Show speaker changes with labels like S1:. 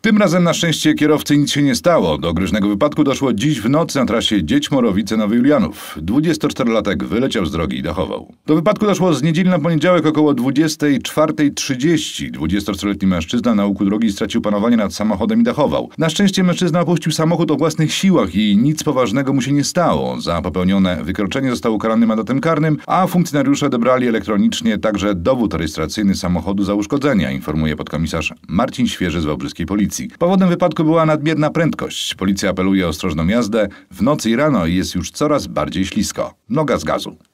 S1: Tym razem na szczęście kierowcy nic się nie stało. Do groźnego wypadku doszło dziś w nocy na trasie Dziećmorowice Nowy Julianów. 24-latek wyleciał z drogi i dachował. Do wypadku doszło z niedzieli na poniedziałek około 24.30. 24-letni mężczyzna na uku drogi stracił panowanie nad samochodem i dachował. Na szczęście mężczyzna opuścił samochód o własnych siłach i nic poważnego mu się nie stało. Za popełnione wykroczenie został ukarany mandatem karnym, a funkcjonariusze odebrali elektronicznie także dowód rejestracyjny samochodu za uszkodzenia, informuje podkomisarz Marcin Świeży z Wałbrzyskiej Policji policji. Powodem wypadku była nadmierna prędkość. Policja apeluje o ostrożną jazdę. W nocy i rano jest już coraz bardziej ślisko. Noga z gazu.